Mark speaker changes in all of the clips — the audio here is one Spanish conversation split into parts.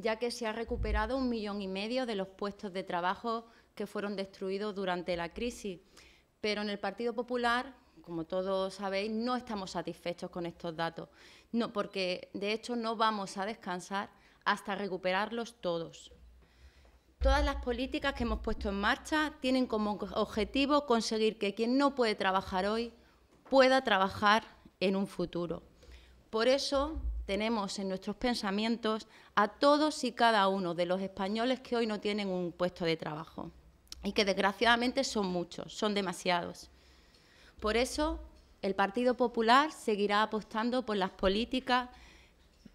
Speaker 1: ya que se ha recuperado un millón y medio de los puestos de trabajo que fueron destruidos durante la crisis. Pero en el Partido Popular, como todos sabéis, no estamos satisfechos con estos datos, no, porque de hecho no vamos a descansar hasta recuperarlos todos. Todas las políticas que hemos puesto en marcha tienen como objetivo conseguir que quien no puede trabajar hoy pueda trabajar en un futuro. Por eso tenemos en nuestros pensamientos a todos y cada uno de los españoles que hoy no tienen un puesto de trabajo y que desgraciadamente son muchos, son demasiados. Por eso el Partido Popular seguirá apostando por las políticas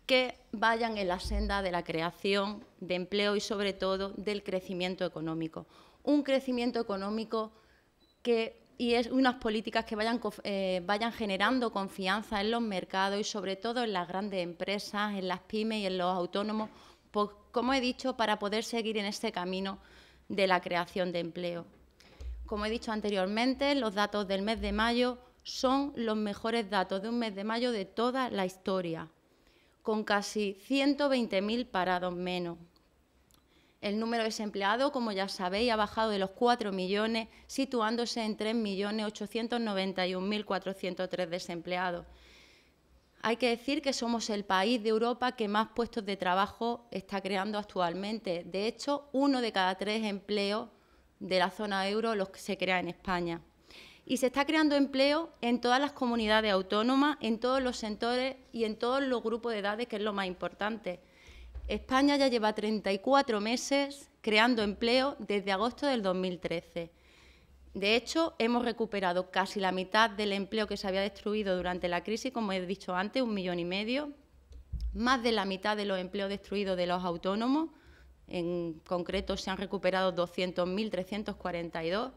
Speaker 1: que vayan en la senda de la creación de empleo y sobre todo del crecimiento económico. Un crecimiento económico que y es unas políticas que eh, vayan, generando confianza en los mercados y sobre todo en las grandes empresas, en las pymes y en los autónomos, pues, como he dicho, para poder seguir en este camino de la creación de empleo. Como he dicho anteriormente, los datos del mes de mayo son los mejores datos de un mes de mayo de toda la historia, con casi 120.000 parados menos, el número de desempleados, como ya sabéis, ha bajado de los 4 millones, situándose en 3.891.403 desempleados. Hay que decir que somos el país de Europa que más puestos de trabajo está creando actualmente. De hecho, uno de cada tres empleos de la zona euro los que se crea en España. Y se está creando empleo en todas las comunidades autónomas, en todos los sectores y en todos los grupos de edades, que es lo más importante. España ya lleva 34 meses creando empleo desde agosto del 2013. De hecho, hemos recuperado casi la mitad del empleo que se había destruido durante la crisis, como he dicho antes, un millón y medio, más de la mitad de los empleos destruidos de los autónomos, en concreto se han recuperado 200.342,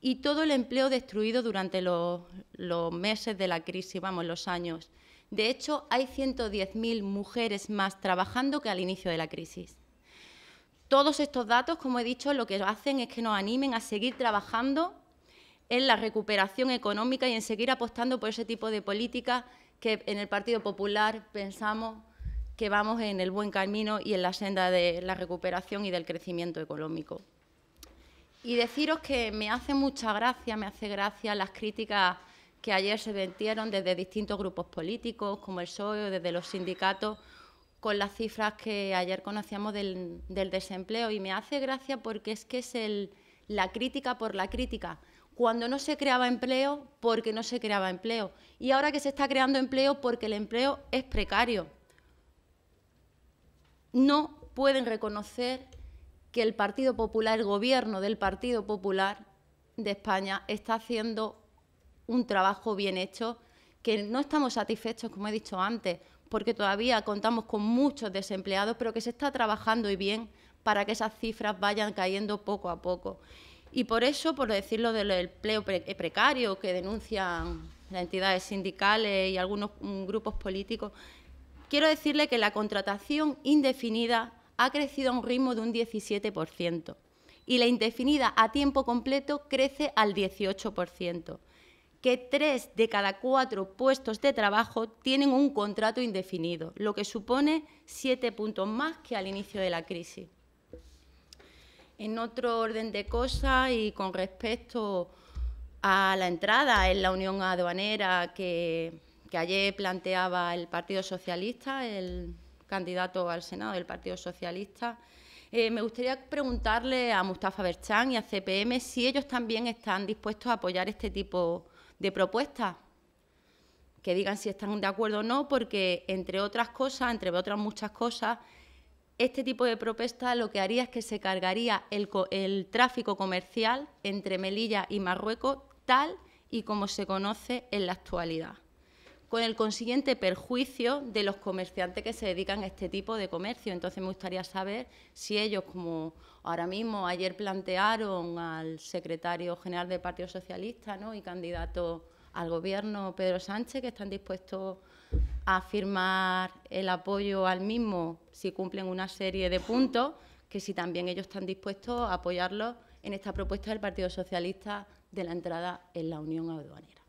Speaker 1: y todo el empleo destruido durante los, los meses de la crisis, vamos, los años. De hecho, hay 110.000 mujeres más trabajando que al inicio de la crisis. Todos estos datos, como he dicho, lo que hacen es que nos animen a seguir trabajando en la recuperación económica y en seguir apostando por ese tipo de políticas que en el Partido Popular pensamos que vamos en el buen camino y en la senda de la recuperación y del crecimiento económico. Y deciros que me hace mucha gracia, me hace gracia las críticas que ayer se vendieron desde distintos grupos políticos, como el PSOE, desde los sindicatos, con las cifras que ayer conocíamos del, desempleo. Y me hace gracia porque es que es la crítica por la crítica. Cuando no se creaba empleo, porque no se creaba empleo. Y ahora que se está creando empleo, porque el empleo es precario. No pueden reconocer que el Partido Popular, el gobierno del Partido Popular de España, está haciendo un trabajo bien hecho, que no estamos satisfechos, como he dicho antes, porque todavía contamos con muchos desempleados, pero que se está trabajando y bien para que esas cifras vayan cayendo poco a poco. Y por eso, por decirlo del empleo eh, precario que denuncian las entidades sindicales y algunos mm, grupos políticos, quiero decirle que la contratación indefinida ha crecido a un ritmo de un 17% y la indefinida a tiempo completo crece al 18% que tres de cada cuatro puestos de trabajo tienen un contrato indefinido, lo que supone siete puntos más que al inicio de la crisis. En otro orden de cosas y con respecto a la entrada en la unión aduanera que, ayer planteaba el Partido Socialista, el candidato al Senado del Partido Socialista, eh, me gustaría preguntarle a Mustafa Berchán y a CPM si ellos también están dispuestos a apoyar este tipo de de propuestas que digan si están de acuerdo o no, porque entre otras cosas, entre otras muchas cosas, este tipo de propuesta lo que haría es que se cargaría el tráfico comercial entre Melilla y Marruecos tal y como se conoce en la actualidad con el consiguiente perjuicio de los comerciantes que se dedican a este tipo de comercio. Entonces me gustaría saber si ellos, como ahora mismo ayer plantearon al secretario general del Partido Socialista ¿no? y candidato al gobierno Pedro Sánchez, que están dispuestos a firmar el apoyo al mismo si cumplen una serie de puntos, que si también ellos están dispuestos a apoyarlo en esta propuesta del Partido Socialista de la entrada en la Unión Aduanera.